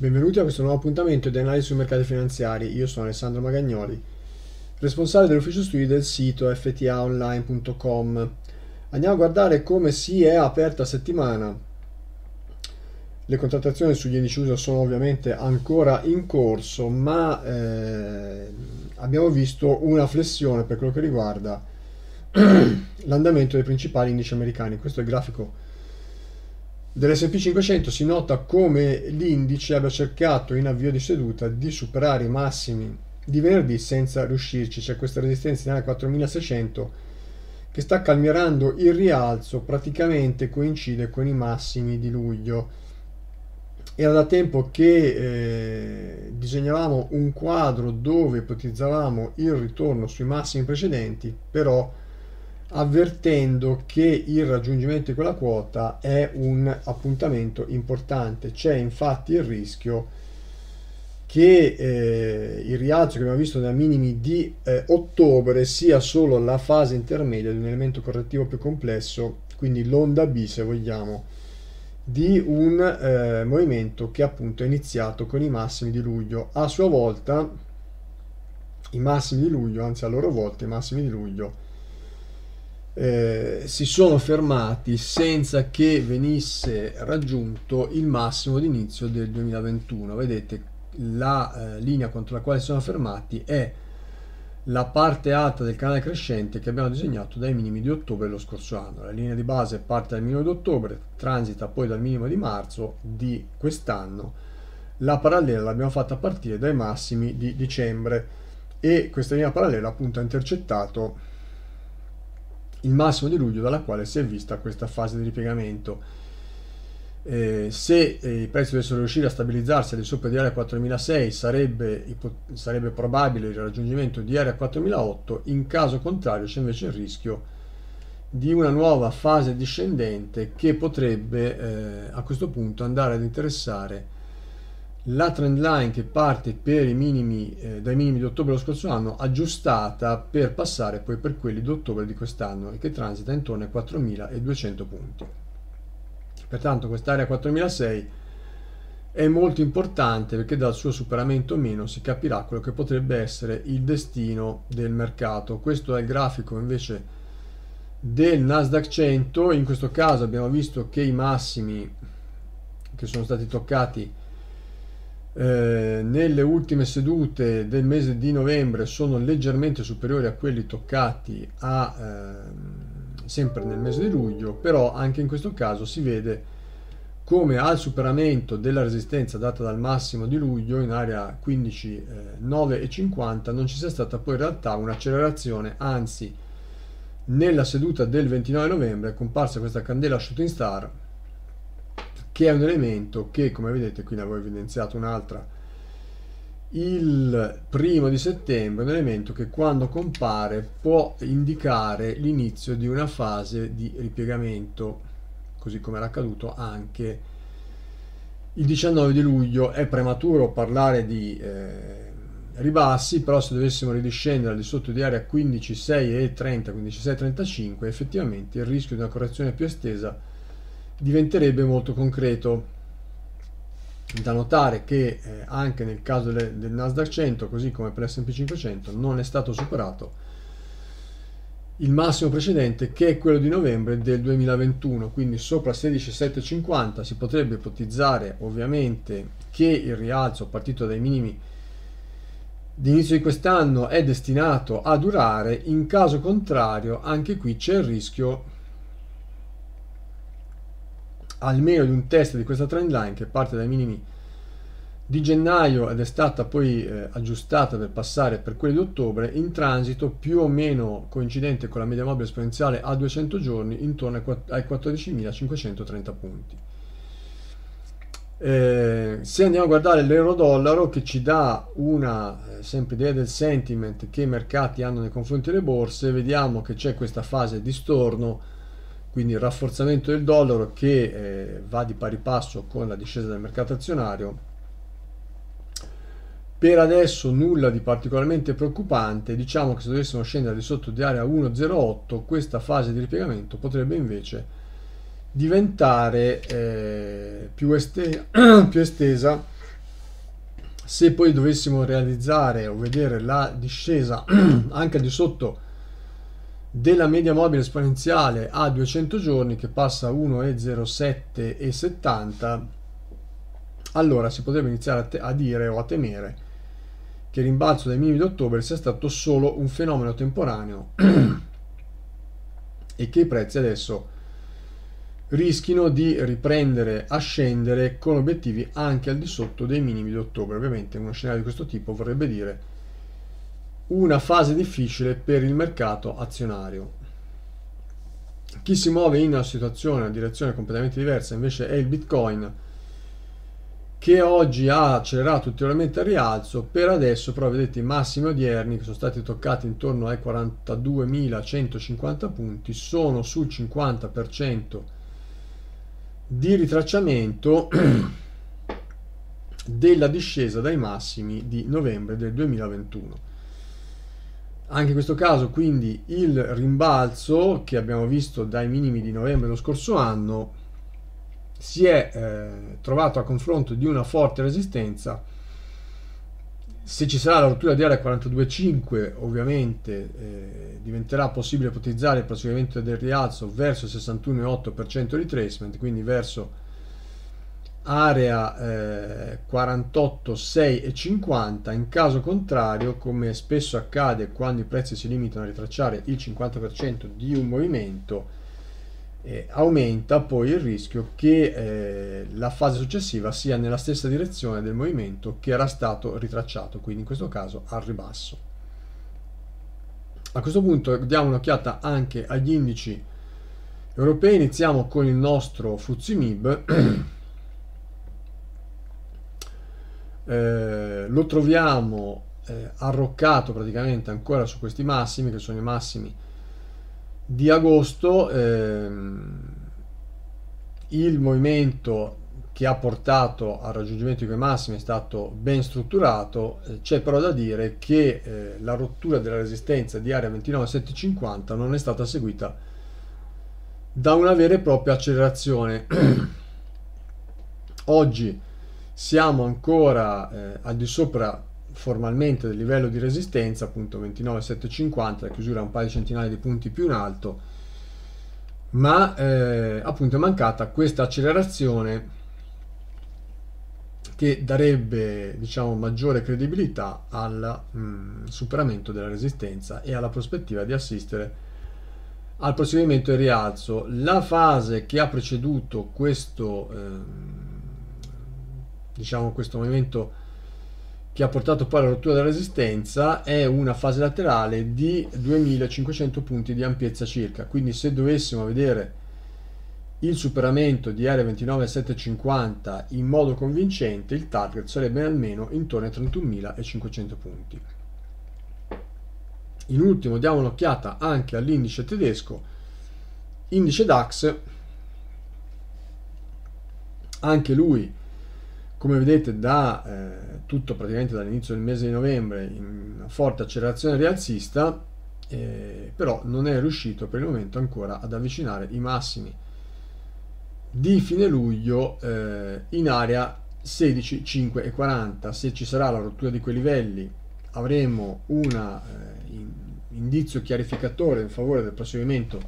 Benvenuti a questo nuovo appuntamento di analisi sui mercati finanziari. Io sono Alessandro Magagnoli, responsabile dell'ufficio studi del sito ftaonline.com. Andiamo a guardare come si è aperta settimana. Le contrattazioni sugli indici USA sono ovviamente ancora in corso, ma eh, abbiamo visto una flessione per quello che riguarda l'andamento dei principali indici americani. Questo è il grafico dell'SP500 si nota come l'indice abbia cercato in avvio di seduta di superare i massimi di venerdì senza riuscirci, c'è questa resistenza in area 4600 che sta calmierando il rialzo, praticamente coincide con i massimi di luglio. Era da tempo che eh, disegnavamo un quadro dove ipotizzavamo il ritorno sui massimi precedenti, però avvertendo che il raggiungimento di quella quota è un appuntamento importante. C'è infatti il rischio che eh, il rialzo che abbiamo visto da minimi di eh, ottobre sia solo la fase intermedia di un elemento correttivo più complesso, quindi l'onda B se vogliamo, di un eh, movimento che appunto è iniziato con i massimi di luglio. A sua volta i massimi di luglio, anzi a loro volta i massimi di luglio, eh, si sono fermati senza che venisse raggiunto il massimo d'inizio del 2021. Vedete, la eh, linea contro la quale si sono fermati è la parte alta del canale crescente che abbiamo disegnato dai minimi di ottobre dello scorso anno. La linea di base parte dal minimo di ottobre, transita poi dal minimo di marzo di quest'anno. La parallela l'abbiamo fatta partire dai massimi di dicembre e questa linea parallela appunto ha intercettato il massimo di luglio dalla quale si è vista questa fase di ripiegamento. Eh, se eh, i prezzi dovessero riuscire a stabilizzarsi al di sopra di area 4006 sarebbe, sarebbe, probabile il raggiungimento di area 4008, in caso contrario c'è invece il rischio di una nuova fase discendente che potrebbe eh, a questo punto andare ad interessare la trend line che parte per i minimi, eh, dai minimi di ottobre dello scorso anno aggiustata per passare poi per quelli di ottobre di quest'anno e che transita intorno ai 4.200 punti. Pertanto quest'area 4.600 è molto importante perché dal suo superamento o meno si capirà quello che potrebbe essere il destino del mercato. Questo è il grafico invece del Nasdaq 100, in questo caso abbiamo visto che i massimi che sono stati toccati eh, nelle ultime sedute del mese di novembre sono leggermente superiori a quelli toccati a, eh, sempre nel mese di luglio, però anche in questo caso si vede come al superamento della resistenza data dal massimo di luglio in area 15, eh, 9 e 50 non ci sia stata poi in realtà un'accelerazione, anzi nella seduta del 29 novembre è comparsa questa candela shooting star che è un elemento che come vedete qui ne avevo evidenziato un'altra il primo di settembre è un elemento che quando compare può indicare l'inizio di una fase di ripiegamento così come era accaduto anche il 19 di luglio è prematuro parlare di eh, ribassi, però se dovessimo ridiscendere al di sotto di area 15,6 e 30, 15,6 35, effettivamente il rischio di una correzione più estesa è diventerebbe molto concreto. Da notare che eh, anche nel caso del, del Nasdaq 100, così come per l'S&P 500, non è stato superato il massimo precedente che è quello di novembre del 2021, quindi sopra 16,750 si potrebbe ipotizzare ovviamente che il rialzo partito dai minimi d'inizio di quest'anno è destinato a durare, in caso contrario anche qui c'è il rischio almeno di un test di questa trend line che parte dai minimi di gennaio ed è stata poi eh, aggiustata per passare per quelli di ottobre in transito più o meno coincidente con la media mobile esponenziale a 200 giorni intorno ai 14.530 punti. Eh, se andiamo a guardare l'euro dollaro che ci dà una eh, sempre idea del sentiment che i mercati hanno nei confronti delle borse, vediamo che c'è questa fase di storno quindi il rafforzamento del dollaro che eh, va di pari passo con la discesa del mercato azionario. Per adesso nulla di particolarmente preoccupante, diciamo che se dovessimo scendere di sotto di area 1,08 questa fase di ripiegamento potrebbe invece diventare eh, più, este più estesa se poi dovessimo realizzare o vedere la discesa anche di sotto della media mobile esponenziale a 200 giorni che passa a 70 allora si potrebbe iniziare a, a, dire o a temere che il rimbalzo dei minimi di ottobre sia stato solo un fenomeno temporaneo e che i prezzi adesso rischino di riprendere a scendere con obiettivi anche al di sotto dei minimi di ottobre. Ovviamente uno scenario di questo tipo vorrebbe dire una fase difficile per il mercato azionario. Chi si muove in una situazione, una direzione completamente diversa invece è il Bitcoin che oggi ha accelerato ulteriormente al rialzo, per adesso però vedete i massimi odierni che sono stati toccati intorno ai 42.150 punti, sono sul 50% di ritracciamento della discesa dai massimi di novembre del 2021. Anche in questo caso quindi il rimbalzo che abbiamo visto dai minimi di novembre dello scorso anno si è eh, trovato a confronto di una forte resistenza. Se ci sarà la rottura di area 42,5 ovviamente eh, diventerà possibile ipotizzare il proseguimento del rialzo verso il 61,8% retracement, quindi verso area eh, 48, 6 e 50, in caso contrario, come spesso accade quando i prezzi si limitano a ritracciare il 50% di un movimento, eh, aumenta poi il rischio che eh, la fase successiva sia nella stessa direzione del movimento che era stato ritracciato, quindi in questo caso al ribasso. A questo punto diamo un'occhiata anche agli indici europei, iniziamo con il nostro Fuzimib. Eh, lo troviamo eh, arroccato praticamente ancora su questi massimi, che sono i massimi di agosto, ehm, il movimento che ha portato al raggiungimento di quei massimi è stato ben strutturato, eh, c'è però da dire che eh, la rottura della resistenza di area 29,750 non è stata seguita da una vera e propria accelerazione. Oggi siamo ancora eh, al di sopra formalmente del livello di resistenza, appunto 29,750, la chiusura è un paio di centinaia di punti più in alto, ma eh, appunto è mancata questa accelerazione che darebbe diciamo maggiore credibilità al mh, mm, superamento della resistenza e alla prospettiva di assistere al proseguimento di rialzo. La fase che ha preceduto questo eh, diciamo questo movimento che ha portato poi alla rottura della resistenza è una fase laterale di 2500 punti di ampiezza circa quindi se dovessimo vedere il superamento di area 29750 in modo convincente il target sarebbe almeno intorno ai 31.500 punti in ultimo diamo un'occhiata anche all'indice tedesco indice DAX anche lui come vedete da eh, tutto praticamente dall'inizio del mese di novembre in una forte accelerazione rialzista, eh, però non è riuscito per il momento ancora ad avvicinare i massimi di fine luglio eh, in area 16, 5 e 40. Se ci sarà la rottura di quei livelli avremo un eh, in, indizio chiarificatore in favore del proseguimento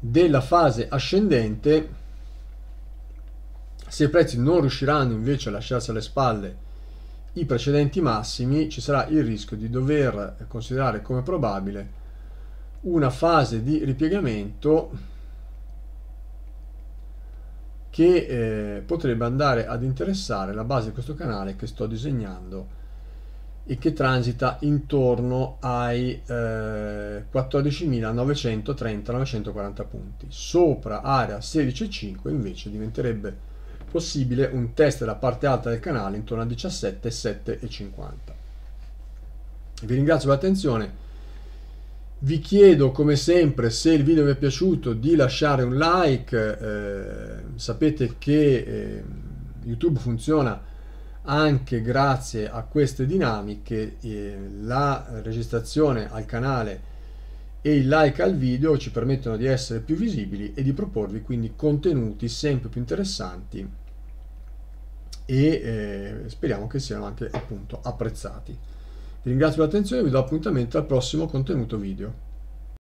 della fase ascendente se i prezzi non riusciranno invece a lasciarsi alle spalle i precedenti massimi, ci sarà il rischio di dover considerare come probabile una fase di ripiegamento che eh, potrebbe andare ad interessare la base di questo canale che sto disegnando e che transita intorno ai eh, 14.930-940 punti. Sopra area 16,5 invece diventerebbe possibile un test della parte alta del canale intorno a 17,7,50. Vi ringrazio per l'attenzione. Vi chiedo come sempre se il video vi è piaciuto di lasciare un like, eh, sapete che eh, YouTube funziona anche grazie a queste dinamiche, eh, la registrazione al canale e il like al video ci permettono di essere più visibili e di proporvi quindi contenuti sempre più interessanti e eh, speriamo che siano anche appunto apprezzati. Vi ringrazio per l'attenzione e vi do appuntamento al prossimo contenuto video.